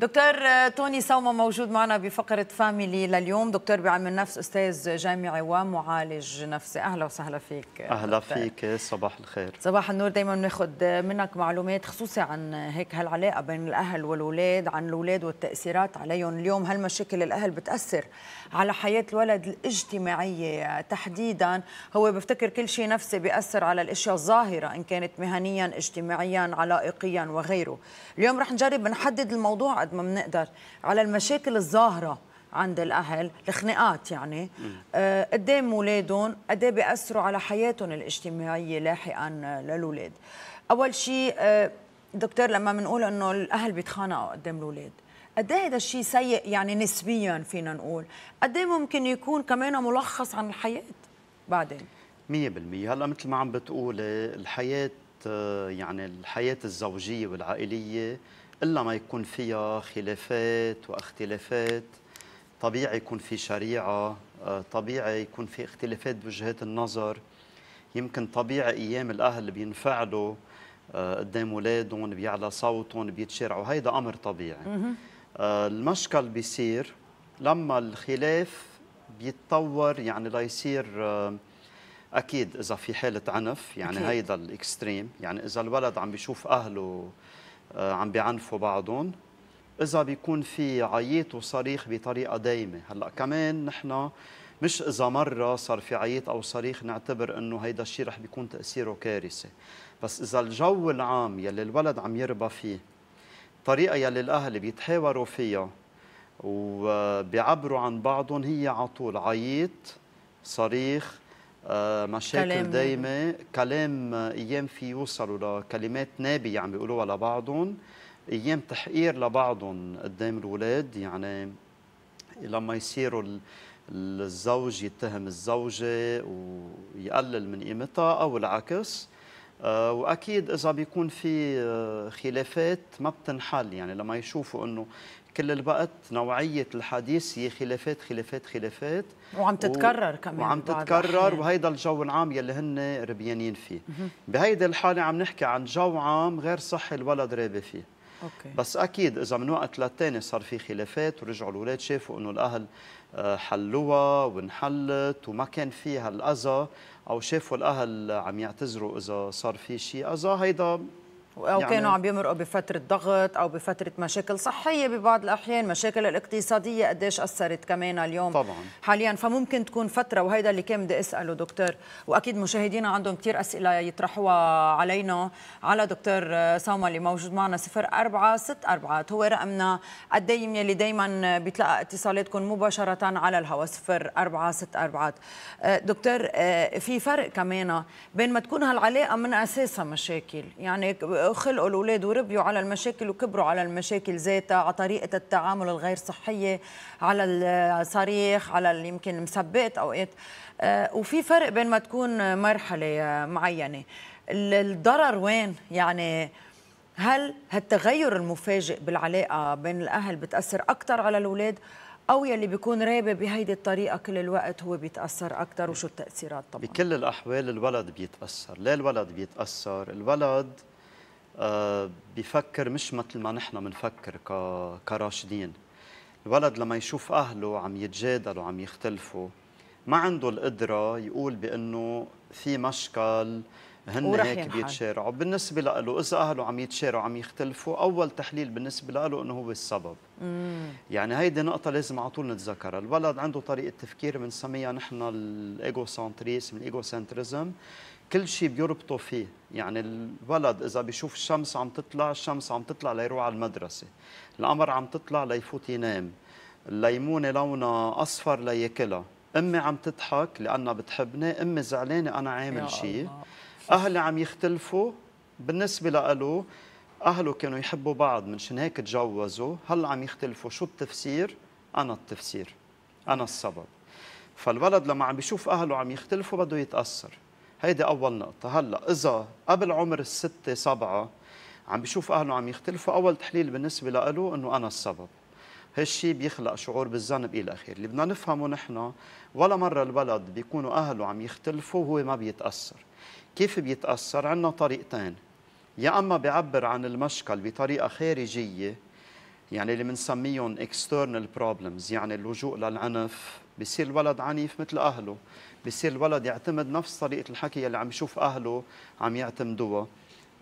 دكتور توني سوما موجود معنا بفقره فاميلي لليوم دكتور بعلم النفس استاذ جامعي ومعالج نفسي اهلا وسهلا فيك اهلا دكتور. فيك صباح الخير صباح النور دائما ناخذ منك معلومات خصوصي عن هيك هالعلاقه بين الاهل والولاد عن الاولاد والتاثيرات عليهم اليوم هالمشاكل الاهل بتاثر على حياه الولد الاجتماعيه تحديدا هو بفتكر كل شيء نفسي بياثر على الاشياء الظاهره ان كانت مهنيا اجتماعيا علائقيا وغيره اليوم رح نجرب نحدد الموضوع قد ما بنقدر على المشاكل الظاهره عند الاهل الخناقات يعني قدام اولادهم قد ايه ايه بياثروا على حياتهم الاجتماعيه لاحقا للاولاد اول شيء آه، دكتور لما بنقول انه الاهل بيتخانقوا قدام الاولاد قد ايه هذا الشيء سيء يعني نسبيا فينا نقول قد ايه ممكن يكون كمان ملخص عن الحياه بعدين 100% هلا مثل ما عم بتقولي الحياه يعني الحياة الزوجية والعائلية إلا ما يكون فيها خلافات واختلافات طبيعي يكون في شريعة آه، طبيعي يكون في اختلافات بوجهات النظر يمكن طبيعي أيام الأهل بينفعلوا آه، قدام أولادهم بيعلى صوتهم بيتشارعوا هيدا أمر طبيعي آه، المشكل بيصير لما الخلاف بيتطور يعني ليصير اكيد اذا في حاله عنف يعني أكيد. هيدا الاكستريم يعني اذا الولد عم بيشوف اهله آه، عم بيعنفوا بعضهم اذا بيكون في عيط وصريخ بطريقه دايمه هلا كمان نحن مش اذا مره صار في عيط او صريخ نعتبر انه هيدا الشيء رح بيكون تاثيره كارثه بس اذا الجو العام يلي الولد عم يربى فيه الطريقه يلي الاهل بيتحاوروا فيها وبيعبروا عن بعضهم هي على طول عيط صريخ آه، مشاكل دايمه كلام آه، ايام في يوصلوا لكلمات نابيه عم بيقولوها لبعضهم ايام تحقير لبعضهم قدام الاولاد يعني لما يصيروا الزوج يتهم الزوجه ويقلل من قيمتها او العكس آه، واكيد اذا بيكون في خلافات ما بتنحل يعني لما يشوفوا انه كل الوقت نوعية الحديث هي خلافات خلافات خلافات وعم تتكرر و... كمان وعم تتكرر وهيدا الجو العام يلي هن ربيانين فيه بهيدي الحالة عم نحكي عن جو عام غير صحي الولد رابي فيه أوكي. بس اكيد اذا من وقت للتاني صار في خلافات ورجعوا الاولاد شافوا انه الاهل آه، حلوها وانحلت وما كان فيها الاذى او شافوا الاهل عم يعتذروا اذا صار في شيء اذى هيدا او يعني كانوا عم بيمرقوا بفتره ضغط او بفتره مشاكل صحيه ببعض الاحيان مشاكل الاقتصاديه قديش اثرت كمان اليوم طبعا حاليا فممكن تكون فتره وهيدا اللي كان بدي اساله دكتور واكيد مشاهدينا عندهم كثير اسئله يطرحوها علينا على دكتور سوما اللي موجود معنا 0464 هو رقمنا الدايم يلي دائما بتلقى اتصالاتكم مباشره على الهواء 0464 آه، دكتور آه، في فرق كمان بين ما تكون هالعلاقه من اساسها مشاكل يعني آه، خلقوا الاولاد وربيوا على المشاكل وكبروا على المشاكل ذاتها على طريقه التعامل الغير صحيه على الصريخ على يمكن مسبات اوقات آه، وفي فرق بين ما تكون مرحله معينه الضرر وين يعني هل هالتغير المفاجئ بالعلاقه بين الاهل بتاثر اكثر على الاولاد او يلي بيكون رابي بهيدي الطريقه كل الوقت هو بيتاثر اكثر وشو التاثيرات طبعا بكل الاحوال الولد بيتاثر ليه الولد بيتاثر الولد آه، بفكر مش مثل ما نحن بنفكر كراشدين الولد لما يشوف اهله عم يتجادلوا عم يختلفوا ما عنده القدره يقول بانه في مشكل هن هيك بيتشارعوا بالنسبه له اذا اهله عم يتشارعوا عم يختلفوا اول تحليل بالنسبه له انه هو السبب مم. يعني هيدي نقطه لازم على طول نتذكرها الولد عنده طريقه تفكير بنسميها نحن الايجو سنتريزم الايجو سنتريزم كل شيء بيربطوا فيه يعني الولد إذا بيشوف الشمس عم تطلع الشمس عم تطلع ليروح على المدرسة القمر عم تطلع ليفوت ينام الليمونة لونها أصفر لياكلها أمي عم تضحك لأنها بتحبني أمي زعلانة أنا عامل شيء أهلي عم يختلفوا بالنسبة لألو أهله كانوا يحبوا بعض منشان هيك تجوزوا هل عم يختلفوا شو التفسير أنا التفسير أنا السبب فالولد لما عم بيشوف أهله عم يختلفوا بده يتأثر هيدي أول نقطة هلأ إذا قبل عمر الستة سبعة عم بيشوف أهله عم يختلفوا أول تحليل بالنسبة له أنه أنا السبب هالشي بيخلق شعور بالذنب الى اخره، اللي بدنا نفهمه نحن ولا مره الولد بيكونوا اهله عم يختلفوا وهو ما بيتاثر. كيف بيتاثر؟ عندنا طريقتين يا اما بيعبر عن المشكل بطريقه خارجيه يعني اللي بنسميهم external problems يعني اللجوء للعنف بصير الولد عنيف مثل اهله بصير الولد يعتمد نفس طريقه الحكي اللي عم يشوف اهله عم يعتمدوها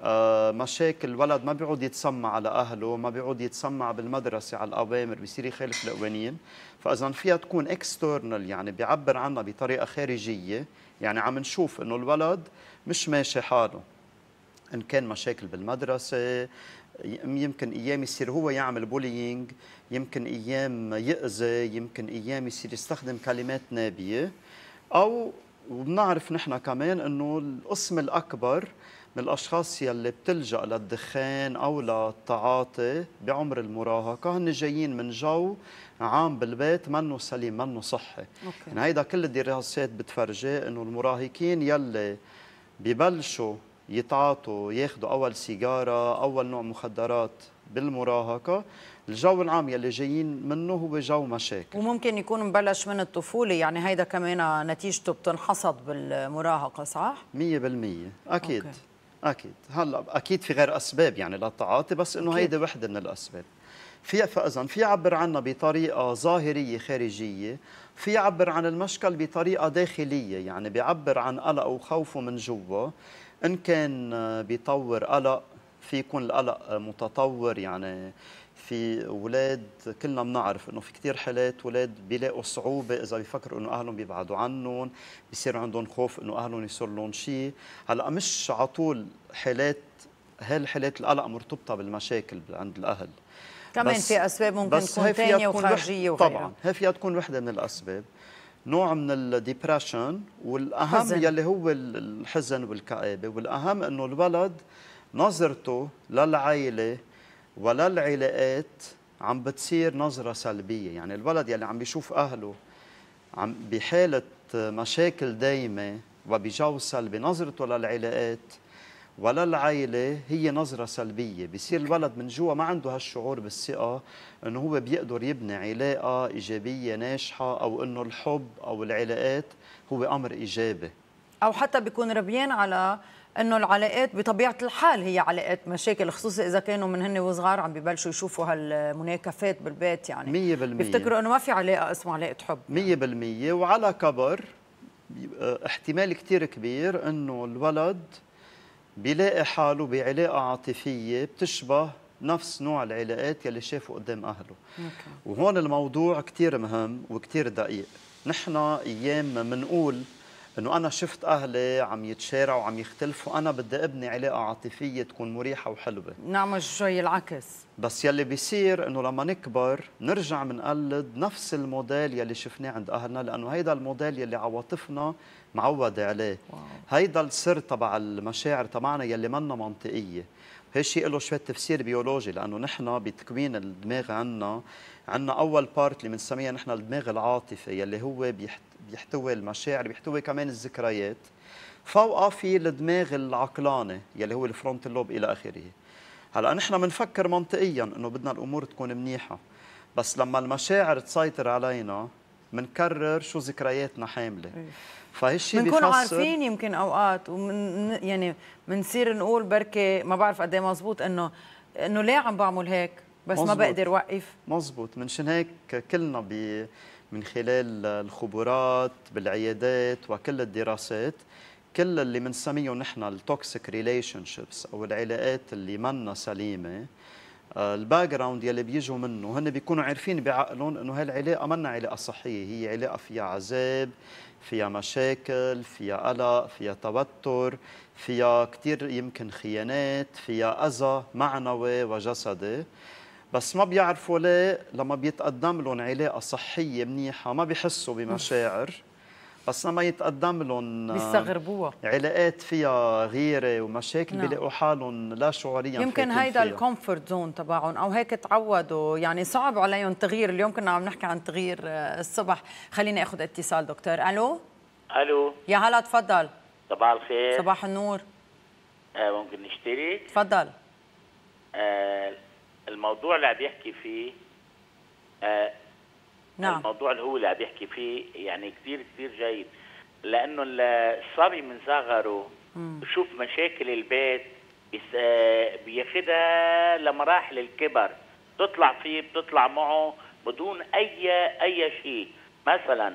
آه، مشاكل الولد ما بيعود يتسمع على اهله ما بيعود يتسمع بالمدرسه على الاوامر بيصير يخالف القوانين فاذا فيها تكون اكسترنال يعني بيعبر عنها بطريقه خارجيه يعني عم نشوف انه الولد مش ماشي حاله ان كان مشاكل بالمدرسه يمكن ايام يصير هو يعمل بولينج يمكن ايام يأذي يمكن ايام يصير يستخدم كلمات نابيه او وبنعرف نحن كمان انه القسم الاكبر من الاشخاص يلي بتلجا للدخان او للتعاطي بعمر المراهقه هن جايين من جو عام بالبيت منه سليم منه صحي أوكي. يعني هيدا كل الدراسات بتفرجي انه المراهقين يلي ببلشوا يتعاطوا ياخذوا اول سيجاره اول نوع مخدرات بالمراهقه الجو العام يلي جايين منه هو جو مشاكل وممكن يكون مبلش من الطفوله يعني هيدا كمان نتيجته بتنحصد بالمراهقه صح 100% اكيد أوكي. اكيد هلا اكيد في غير اسباب يعني للتعاطي بس انه هيدي وحده من الاسباب في فاذا في يعبر عنا بطريقه ظاهريه خارجيه في يعبر عن المشكل بطريقه داخليه يعني بيعبر عن قلقه وخوفه من جوا ان كان بيطور قلق في يكون القلق متطور يعني في اولاد كلنا بنعرف انه في كثير حالات اولاد بيلاقوا صعوبه اذا بيفكروا انه اهلهم بيبعدوا عنهم بصير عندهم خوف انه اهلهم يصير لهم شيء هلا مش على طول حالات هالحالات القلق مرتبطه بالمشاكل عند الاهل كمان في اسباب ممكن تكون ثانيه وخارجيه وغيرها طبعا هي فيها تكون وحده من الاسباب نوع من الديبرشن والاهم حزن. يلي هو الحزن والكآبه والاهم انه الولد نظرته للعائله وللعلاقات عم بتصير نظره سلبيه يعني الولد يلي عم بيشوف اهله عم بحاله مشاكل دايمه وبجو سلبي نظرته للعلاقات ولا العائلة هي نظرة سلبية بصير الولد من جوا ما عنده هالشعور بالثقة أنه هو بيقدر يبني علاقة إيجابية ناجحة أو أنه الحب أو العلاقات هو أمر إيجابي أو حتى بيكون ربيان على انه العلاقات بطبيعه الحال هي علاقات مشاكل خصوصا اذا كانوا من هن وصغار عم ببلشوا يشوفوا هالمناكفات بالبيت يعني 100% بيفتكروا انه ما في علاقه اسمها علاقه حب 100% يعني. وعلى كبر اه، احتمال كثير كبير انه الولد بيلاقي حاله بعلاقة عاطفية بتشبه نفس نوع العلاقات يلي شافه قدام أهله وهون الموضوع كتير مهم وكتير دقيق نحن أيام ما منقول انه انا شفت اهلي عم يتشارعوا وعم يختلفوا انا بدي ابني علاقه عاطفيه تكون مريحه وحلوه نعم شوي العكس بس يلي بيصير انه لما نكبر نرجع بنقلد نفس الموديل يلي شفناه عند اهلنا لانه هيدا الموديل يلي عواطفنا معودة عليه واو. هيدا السر تبع المشاعر تبعنا يلي منا منطقيه هالشيء له شوية تفسير بيولوجي لأنه نحن بتكوين الدماغ عنا عنا أول بارت اللي بنسميها نحن الدماغ العاطفي يلي هو بيحت بيحتوي المشاعر بيحتوي كمان الذكريات فوقا في الدماغ العقلاني يلي هو الفرونت لوب الى اخره هلا نحن بنفكر منطقيا انه بدنا الامور تكون منيحه بس لما المشاعر تسيطر علينا بنكرر شو ذكرياتنا حامله إيه. فهالشيء بنكون عارفين يمكن اوقات ومن يعني بنصير نقول بركي ما بعرف قد ايه مزبوط انه انه ليه عم بعمل هيك بس مزبوط. ما بقدر وقف مزبوط منشان هيك كلنا ب من خلال الخبرات بالعيادات وكل الدراسات كل اللي بنسميه نحن التوكسيك ريليشن شيبس او العلاقات اللي منا سليمه آه، الباك جراوند يلي بيجوا منه هن بيكونوا عارفين بعقلهم انه هالعلاقه منا علاقه صحيه هي علاقه فيها عذاب فيها مشاكل فيها قلق فيها توتر فيها كثير يمكن خيانات فيها اذى معنوي وجسدي بس ما بيعرفوا ليه لما بيتقدم لهم علاقه صحيه منيحه ما بيحسوا بمشاعر بس لما يتقدم لهم آه، بيستغربوها علاقات فيها غيره ومشاكل نعم. بيلاقوا حالهم لا شعوريا يمكن هيدا الكومفورت زون تبعهم او هيك تعودوا يعني صعب عليهم تغيير اليوم كنا عم نحكي عن تغيير آه، الصبح خليني اخذ اتصال دكتور الو الو يا هلا تفضل صباح الخير صباح النور آه ممكن نشتري تفضل آه الموضوع اللي عم يحكي فيه آه نعم الموضوع اللي هو اللي عم يحكي فيه يعني كثير كثير جيد لانه الصبي من صغره بشوف مشاكل البيت آه، بياخذها لمراحل الكبر بتطلع فيه طيب، بتطلع معه بدون اي اي شيء مثلا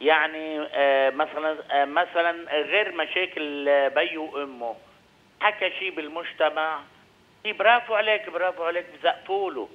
يعني آه مثلا آه مثلا غير مشاكل آه، بيه وامه حكى شيء بالمجتمع إيه، برافو عليك برافو عليك بزقفوا له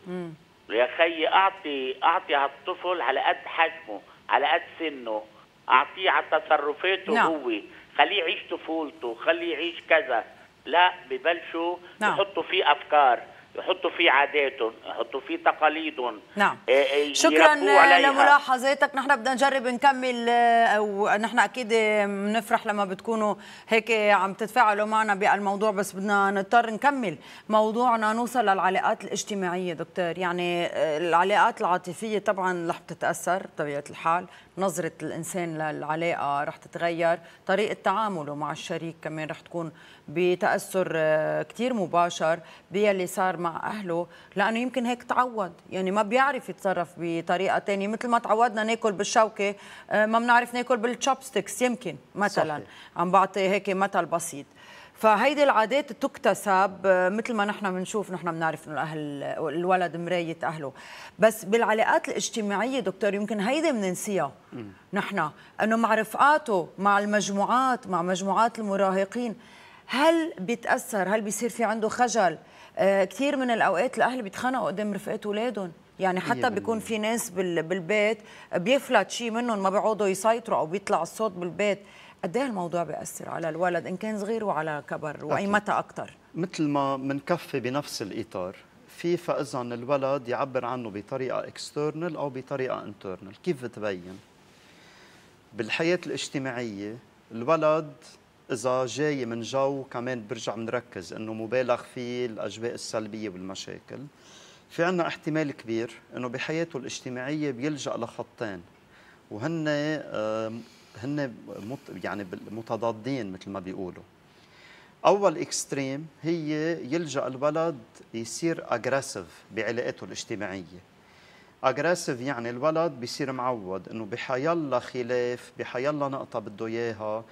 يا خي اعطي اعطي هالطفل على قد حجمه على قد سنه اعطيه على تصرفاته نعم. هو خليه يعيش طفولته خليه يعيش كذا لا ببلشوا نعم. يحطوا فيه افكار يحطوا فيه عاداتهم يحطوا فيه تقاليدهم نعم إيه، إيه، شكرا لملاحظاتك نحن بدنا نجرب نكمل آه، ونحن اكيد بنفرح لما بتكونوا هيك عم تتفاعلوا معنا بالموضوع بس بدنا نضطر نكمل موضوعنا نوصل للعلاقات الاجتماعيه دكتور يعني آه، العلاقات العاطفيه طبعا رح تتاثر بطبيعه الحال نظره الانسان للعلاقه رح تتغير طريقه تعامله مع الشريك كمان رح تكون بتاثر آه، كثير مباشر باللي صار مع اهله لانه يمكن هيك تعود يعني ما بيعرف يتصرف بطريقه ثانيه مثل ما تعودنا ناكل بالشوكه آه، ما بنعرف ناكل بالتشوبستكس يمكن مثلا صحيح. عم بعطي هيك مثل بسيط فهيدي العادات تكتسب آه، مثل ما نحن بنشوف نحن بنعرف انه الاهل الولد مرايه اهله بس بالعلاقات الاجتماعيه دكتور يمكن هيدي بننسيها نحن انه مع رفقاته مع المجموعات مع مجموعات المراهقين هل بيتاثر هل بيصير في عنده خجل آه، كثير من الاوقات الاهل بيتخانقوا قدام رفقات اولادهم يعني حتى بيكون في ناس بالبيت بيفلت شيء منهم ما بيقعدوا يسيطروا او بيطلع الصوت بالبيت قد ايه الموضوع بياثر على الولد ان كان صغير وعلى كبر واي متى اكثر مثل ما منكفي بنفس الاطار في فاذا الولد يعبر عنه بطريقه اكسترنال او بطريقه انترنال كيف بتبين بالحياه الاجتماعيه الولد اذا جاي من جو كمان برجع بنركز انه مبالغ فيه الاجواء السلبيه والمشاكل في عنا احتمال كبير انه بحياته الاجتماعيه بيلجا لخطين وهن آه، هن يعني متضادين مثل ما بيقولوا اول اكستريم هي يلجا الولد يصير اجريسيف بعلاقاته الاجتماعيه اجريسيف يعني الولد بيصير معود انه بحيالله خلاف بحيالله نقطه بده اياها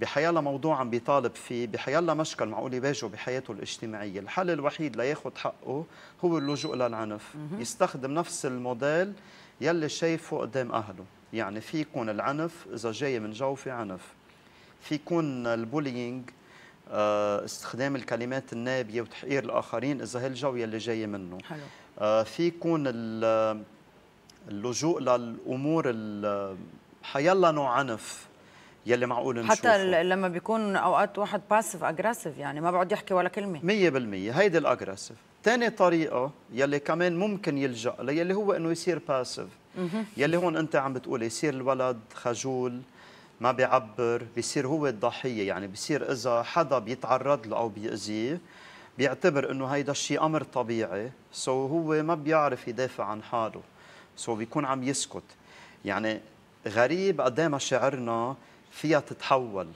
بحيالة موضوع عم بيطالب فيه بحيالة مشكل معقول يواجهه بحياته الاجتماعية الحل الوحيد ليأخذ حقه هو اللجوء للعنف يستخدم نفس الموديل يلي شايفه قدام أهله يعني في يكون العنف إذا جاي من جو في عنف في يكون البولينج آه، استخدام الكلمات النابية وتحقير الآخرين إذا هالجو يلي جاي منه حلو. آه، في يكون آه، اللجوء للأمور حيالة نوع عنف يلي معقول نشوفه حتى لما بيكون اوقات واحد باسف اجريسيف يعني ما بيقعد يحكي ولا كلمه 100% هيدي الاجريسيف ثاني طريقه يلي كمان ممكن يلجا لها يلي هو انه يصير باسف يلي هون انت عم بتقول يصير الولد خجول ما بيعبر بيصير هو الضحيه يعني بيصير اذا حدا بيتعرض له او بيأذيه بيعتبر انه هيدا الشيء امر طبيعي سو so هو ما بيعرف يدافع عن حاله سو so بيكون عم يسكت يعني غريب قد ما شعرنا فيها تتحول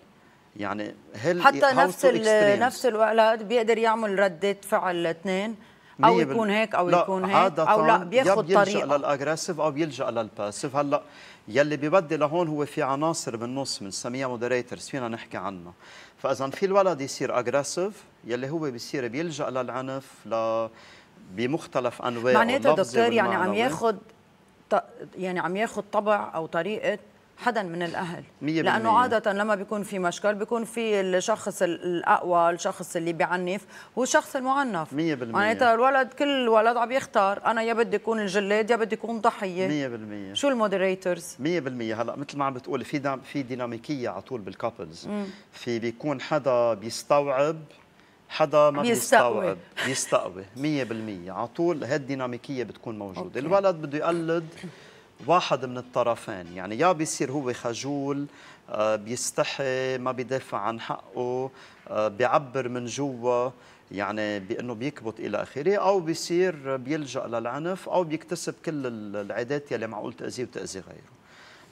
يعني هل حتى نفس ال نفس الولد بيقدر يعمل ردة فعل اثنين او يكون هيك او لا يكون هيك او لا بياخذ طريقه بيلجا للاجريسيف او بيلجا للباسيف هلا يلي ببدي لهون هو في عناصر بالنص بنسميها مودريترز فينا نحكي عنها فاذا في الولد يصير اجريسيف يلي هو بيصير بيلجا للعنف ل بمختلف انواعه معناته دكتور يعني عم ياخذ يعني عم ياخذ طبع او طريقه حدا من الاهل لانه عاده لما بيكون في مشكل بيكون في الشخص الاقوى الشخص اللي بيعنف هو الشخص المعنف 100% معناتها الولد كل ولد عم يختار انا يا بدي اكون الجلاد يا بدي اكون ضحيه 100% شو المودريتورز 100% هلا مثل ما عم بتقولي في دام في ديناميكيه على طول بالكابلز في بيكون حدا بيستوعب حدا ما بيستوعب بيستقوي 100% على طول هالديناميكيه بتكون موجوده أوكي. الولد بده يقلد واحد من الطرفين يعني يا بيصير هو خجول آه، بيستحي ما بيدافع عن حقه آه، بيعبر من جوا يعني بانه بيكبت الى اخره او بيصير بيلجا للعنف او بيكتسب كل العادات يلي معقول تاذيه وتاذي غيره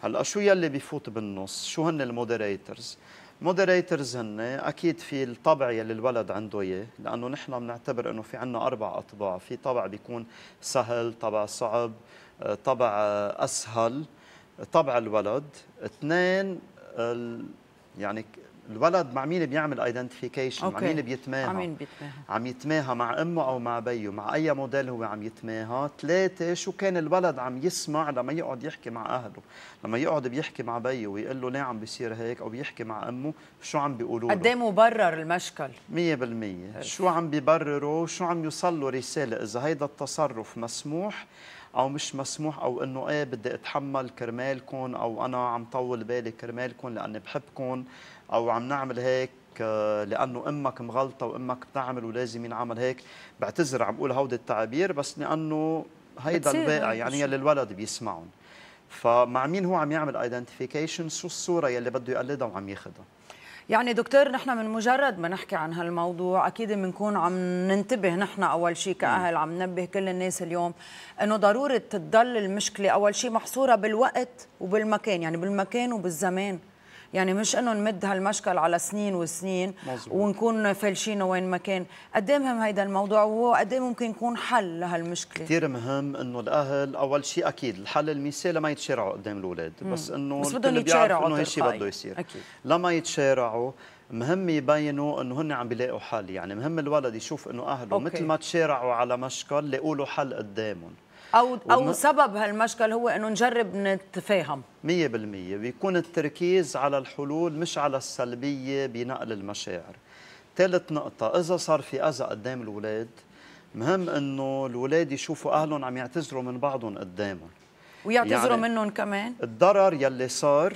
هلا شو يلي بيفوت بالنص شو هن المودريترز مودريترز هن اكيد في الطبع يلي الولد عنده اياه لانه نحن بنعتبر انه في عندنا اربع اطباع في طبع بيكون سهل طبع صعب آه، طبع آه، اسهل طبع الولد اثنين يعني الولد مع مين بيعمل ايدنتيفيكيشن مع مين بيتماهى مع مين بيتماهى عم يتماهى مع امه او مع بيه مع اي موديل هو عم يتماهى ثلاثه شو كان الولد عم يسمع لما يقعد يحكي مع اهله لما يقعد بيحكي مع بيه ويقول له ليه عم بيصير هيك او بيحكي مع امه شو عم بيقولوا له قد ايه مبرر المشكل 100% شو عم بيبرره شو عم يوصل له رساله اذا هيدا التصرف مسموح او مش مسموح او انه ايه بدي اتحمل كرمالكم او انا عم طول بالي كرمالكم لاني بحبكم او عم نعمل هيك آه، لانه امك مغلطه وامك بتعمل ولازم ينعمل هيك بعتذر عم بقول هودي التعابير بس لانه هيدا الواقع يعني يلي الولد بيسمعهم فمع مين هو عم يعمل ايدنتيفيكيشن شو الصوره يلي بده يقلدها وعم ياخذها يعني دكتور نحن من مجرد ما نحكي عن هالموضوع اكيد بنكون عم ننتبه نحن اول شيء كاهل عم ننبه كل الناس اليوم انه ضروره تضل المشكله اول شيء محصوره بالوقت وبالمكان يعني بالمكان وبالزمان يعني مش انه نمد هالمشكل على سنين وسنين مزبوط. ونكون فالشينه وين ما كان قد ايه مهم هيدا الموضوع وقد ايه ممكن يكون حل لهالمشكله كثير مهم انه الاهل اول شيء اكيد الحل المثالي ما يتشارعوا قدام الاولاد بس انه بس بدهم يتشارعوا انه هالشيء بده يصير أكيد. لما يتشارعوا مهم يبينوا انه هن عم بيلاقوا حل يعني مهم الولد يشوف انه اهله مثل ما تشارعوا على مشكل لاقوا له حل قدامهم او او سبب هالمشكل هو انه نجرب نتفاهم 100% بيكون التركيز على الحلول مش على السلبيه بنقل المشاعر ثالث نقطه اذا صار في اذى قدام الاولاد مهم انه الاولاد يشوفوا اهلهم عم يعتذروا من بعضهم قدامهم ويعتذروا يعني منهم كمان الضرر يلي صار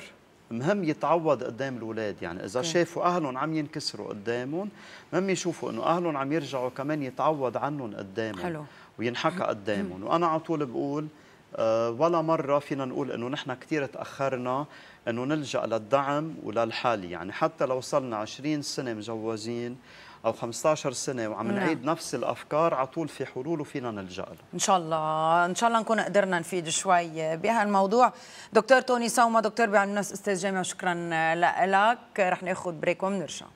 مهم يتعوض قدام الاولاد يعني اذا okay. شافوا اهلهم عم ينكسروا قدامهم مهم يشوفوا انه اهلهم عم يرجعوا كمان يتعوض عنهم قدامهم حلو وينحكى قدامهم وانا على طول بقول آه، ولا مرة فينا نقول أنه نحن كثير تأخرنا أنه نلجأ للدعم وللحال يعني حتى لو وصلنا 20 سنة مجوزين أو 15 سنة وعم نعم. نعيد نعم. نفس الأفكار على طول في حلول وفينا نلجأ لها إن شاء الله إن شاء الله نكون قدرنا نفيد شوي بهالموضوع دكتور توني سوما دكتور بعلم النفس أستاذ جامعة شكرا لك رح ناخذ بريك وبنرجع